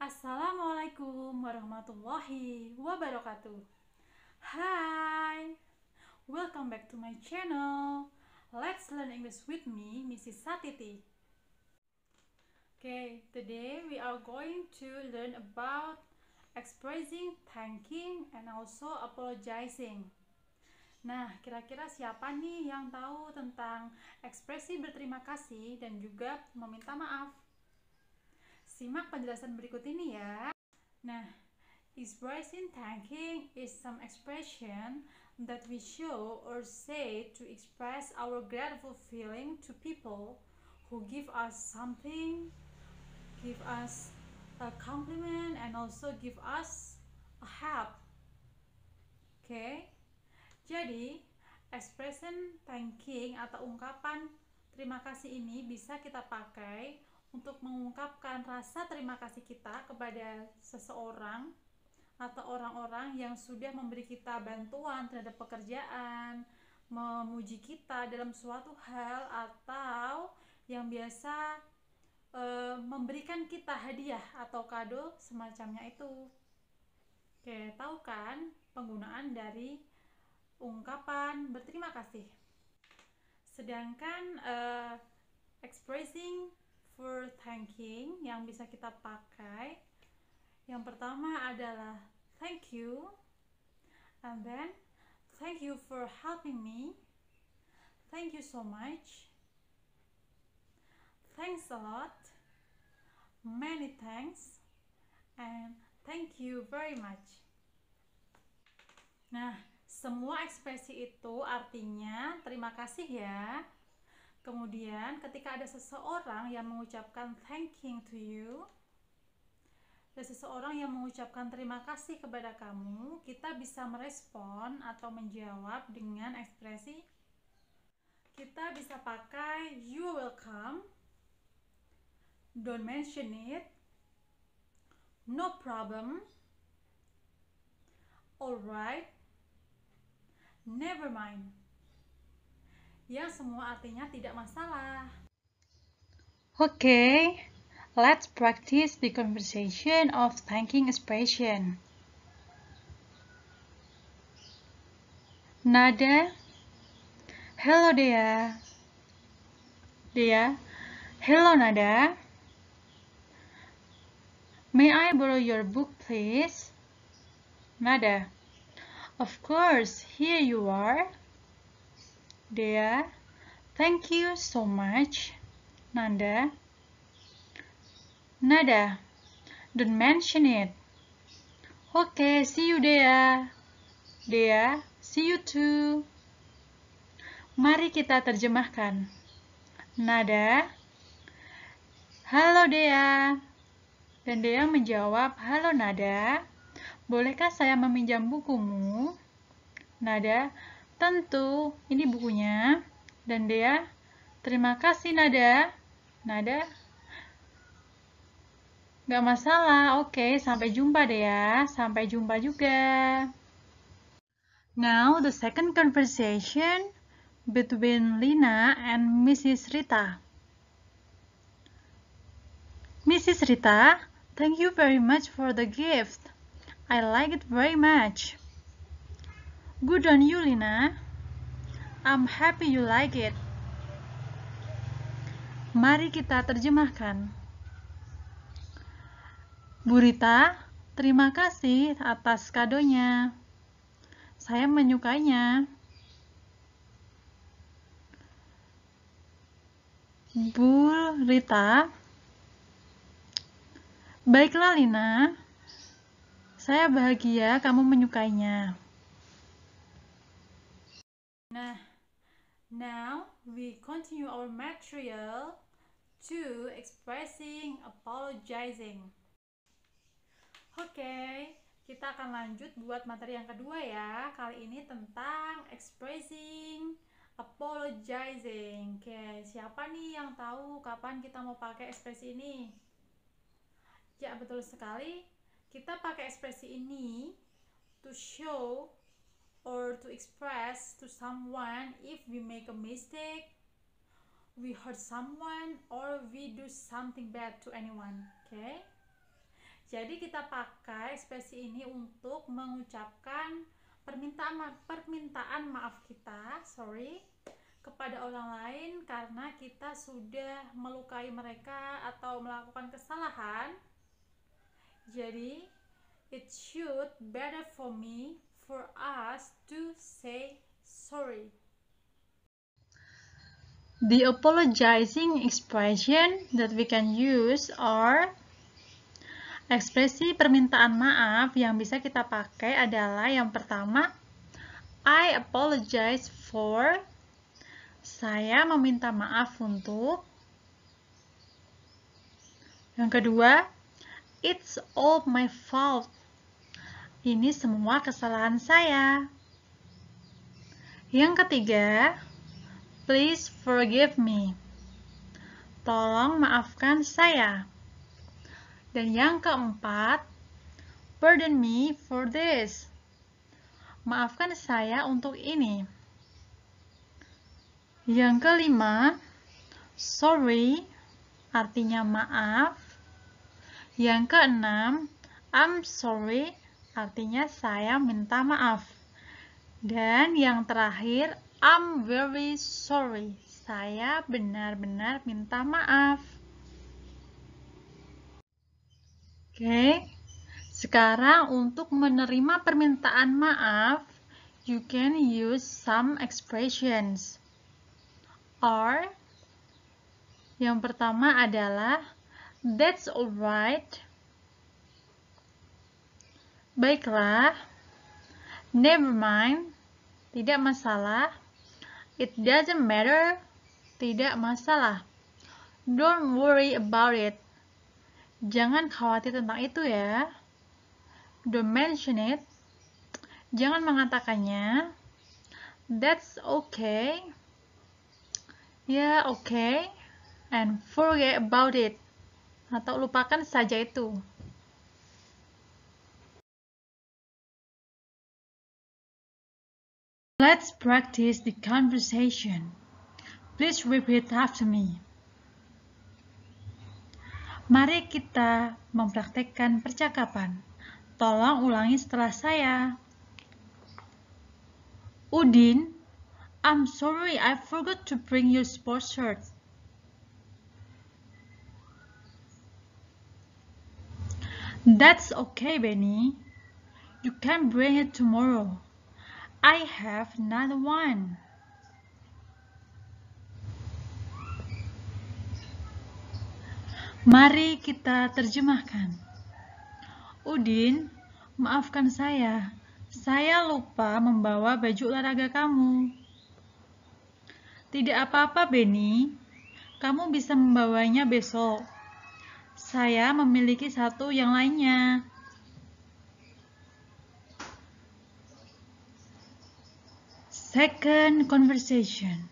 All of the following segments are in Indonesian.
Assalamualaikum warahmatullahi wabarakatuh. Hai welcome back to my channel. Let's learn English with me, Mrs. Satiti. Okay, today we are going to learn about expressing, thanking, and also apologizing. Nah, kira-kira siapa nih yang tahu tentang ekspresi berterima kasih dan juga meminta maaf? Simak penjelasan berikut ini ya. Nah, expressing thanking is some expression that we show or say to express our grateful feeling to people who give us something, give us a compliment, and also give us a help. Okay? Jadi, expression thanking atau ungkapan terima kasih ini bisa kita pakai untuk mengungkapkan rasa terima kasih kita kepada seseorang atau orang-orang yang sudah memberi kita bantuan terhadap pekerjaan, memuji kita dalam suatu hal atau yang biasa e, memberikan kita hadiah atau kado semacamnya itu. Oke, tahu kan penggunaan dari ungkapan berterima kasih. Sedangkan e, expressing for thanking yang bisa kita pakai. Yang pertama adalah thank you, and then thank you for helping me. Thank you so much. Thanks a lot. Many thanks. And thank you very much. Nah, semua ekspresi itu artinya terima kasih ya. Kemudian ketika ada seseorang yang mengucapkan thanking to you, ada seseorang yang mengucapkan terima kasih kepada kamu, kita bisa merespon atau menjawab dengan ekspresi kita bisa pakai you welcome, don't mention it, no problem, alright, never mind yang semua artinya tidak masalah. Oke, okay, let's practice the conversation of thanking expression. Nada, hello Dea. Dea, hello Nada. May I borrow your book, please? Nada. Of course, here you are. Dea. Thank you so much. Nanda. Nada. Don't mention it. Okay, see you Dea. Dea, see you too. Mari kita terjemahkan. Nada. Halo Dea. Dan Dea menjawab, Halo Nada. Bolehkah saya meminjam bukumu? Nada, Tentu, ini bukunya. Dan Dea, terima kasih Nada. Nada? Gak masalah, oke. Sampai jumpa Dea. Ya. Sampai jumpa juga. Now, the second conversation between Lina and Mrs. Rita. Mrs. Rita, thank you very much for the gift. I like it very much. Good on you, Lina. I'm happy you like it. Mari kita terjemahkan. Burita, terima kasih atas kadonya. Saya menyukainya. Burita. Baiklah Lina, saya bahagia kamu menyukainya. Nah, now we continue our material to expressing apologizing. Oke, okay, kita akan lanjut buat materi yang kedua ya. Kali ini tentang expressing apologizing. Oke, okay, siapa nih yang tahu kapan kita mau pakai ekspresi ini? Ya, betul sekali. Kita pakai ekspresi ini to show or to express to someone if we make a mistake, we hurt someone, or we do something bad to anyone. Okay? Jadi kita pakai ekspresi ini untuk mengucapkan permintaan ma permintaan maaf kita, sorry, kepada orang lain karena kita sudah melukai mereka atau melakukan kesalahan. Jadi it should better for me for us to say sorry. The apologizing expression that we can use are Ekspresi permintaan maaf yang bisa kita pakai adalah yang pertama, I apologize for, saya meminta maaf untuk. Yang kedua, it's all my fault, ini semua kesalahan saya. Yang ketiga, please forgive me. Tolong maafkan saya. Dan yang keempat, pardon me for this. Maafkan saya untuk ini. Yang kelima, sorry artinya maaf. Yang keenam, I'm sorry artinya saya minta maaf. Dan yang terakhir, I'm very sorry. Saya benar-benar minta maaf. Oke, sekarang untuk menerima permintaan maaf, you can use some expressions. Or, yang pertama adalah, that's alright, Baiklah. Never mind. Tidak masalah. It doesn't matter. Tidak masalah. Don't worry about it. Jangan khawatir tentang itu ya. Don't mention it. Jangan mengatakannya. That's okay. Ya, yeah, okay. And forget about it. Atau lupakan saja itu. Let's practice the conversation. Please repeat after me. Mari kita mempraktekkan percakapan. Tolong ulangi setelah saya. Udin, I'm sorry I forgot to bring your sports shirt. That's okay, Benny. You can bring it tomorrow. I have another one. Mari kita terjemahkan. Udin, maafkan saya. Saya lupa membawa baju olahraga kamu. Tidak apa-apa, Benny. Kamu bisa membawanya besok. Saya memiliki satu yang lainnya. Second conversation.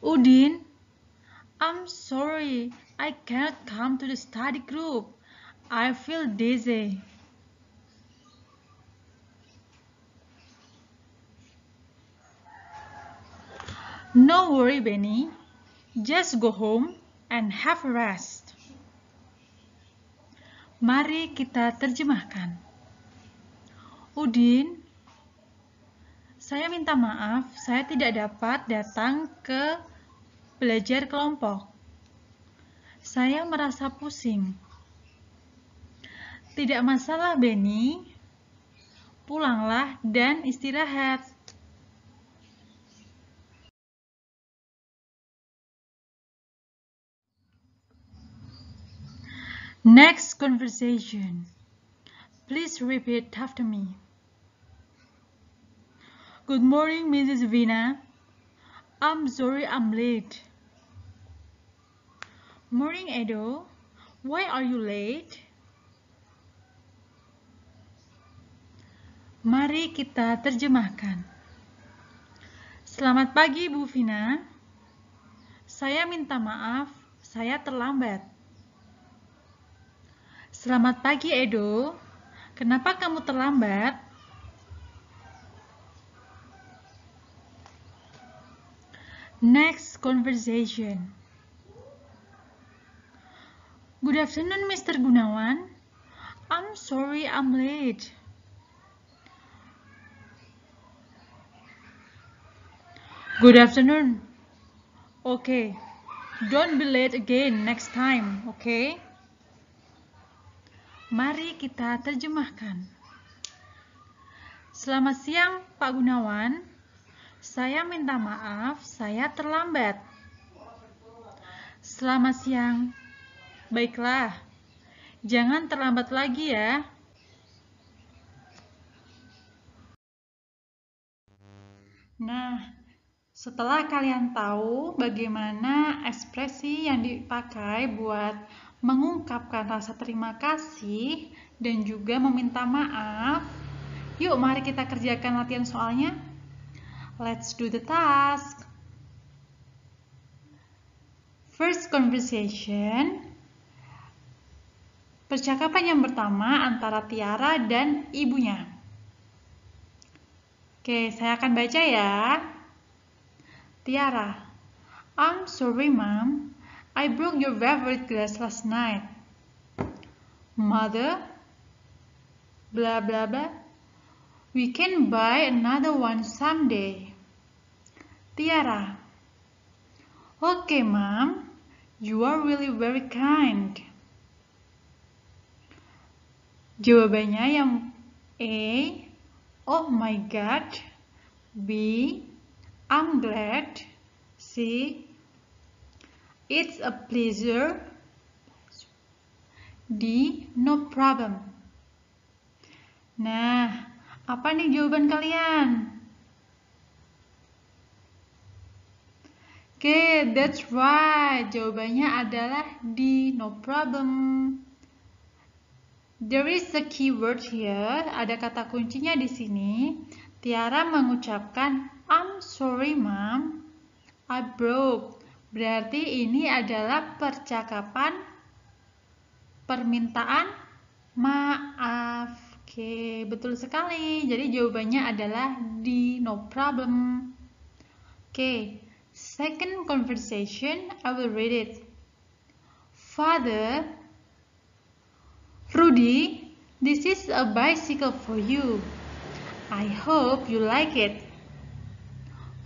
Udin, I'm sorry, I cannot come to the study group. I feel dizzy. No worry, Benny. Just go home and have a rest. Mari kita terjemahkan. Udin, saya minta maaf, saya tidak dapat datang ke belajar kelompok. Saya merasa pusing. Tidak masalah, Benny. Pulanglah dan istirahat. Next conversation. Please repeat after me. Good morning, Mrs. Vina. I'm sorry I'm late. Morning, Edo. Why are you late? Mari kita terjemahkan. Selamat pagi, Bu Vina. Saya minta maaf, saya terlambat. Selamat pagi, Edo. Kenapa kamu terlambat? Next conversation. Good afternoon, Mr. Gunawan. I'm sorry I'm late. Good afternoon. Okay. Don't be late again next time, okay? Mari kita terjemahkan. Selamat siang, Pak Gunawan. Saya minta maaf, saya terlambat. Selamat siang. Baiklah, jangan terlambat lagi ya. Nah, setelah kalian tahu bagaimana ekspresi yang dipakai buat mengungkapkan rasa terima kasih, dan juga meminta maaf. Yuk, mari kita kerjakan latihan soalnya. Let's do the task. First conversation. Percakapan yang pertama antara Tiara dan ibunya. Oke, saya akan baca ya. Tiara, I'm sorry, Mom. I broke your favorite glass last night. Mother, blah blah blah. We can buy another one someday. Tiara. Okay, mom. You are really very kind. Jawabannya yang A, oh my god. B, I'm glad. C, It's a pleasure. D. No problem. Nah, apa nih jawaban kalian? Oke, okay, that's right. Jawabannya adalah D. No problem. There is a keyword here. Ada kata kuncinya di sini. Tiara mengucapkan, I'm sorry, ma'am, I broke Berarti ini adalah percakapan permintaan maaf. Oke, betul sekali. Jadi jawabannya adalah di no problem. Oke, second conversation, I will read it. Father, Rudy, this is a bicycle for you. I hope you like it.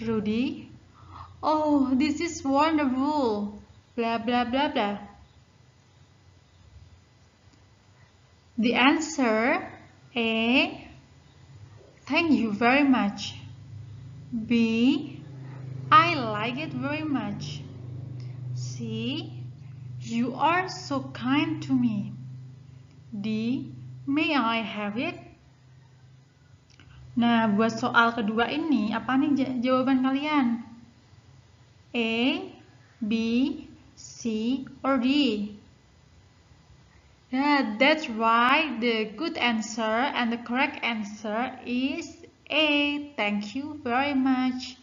Rudy, Oh, this is wonderful. Blah, blah, blah, blah. The answer A. Thank you very much. B. I like it very much. C. You are so kind to me. D. May I have it? Nah, buat soal kedua ini, apa nih jawaban kalian? A, B, C, or D? Yeah, that's why The good answer and the correct answer is A. Thank you very much.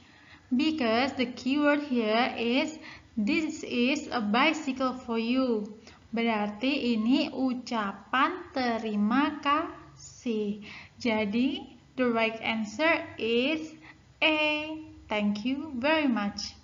Because the keyword here is this is a bicycle for you. Berarti ini ucapan terima kasih. Jadi the right answer is A. Thank you very much.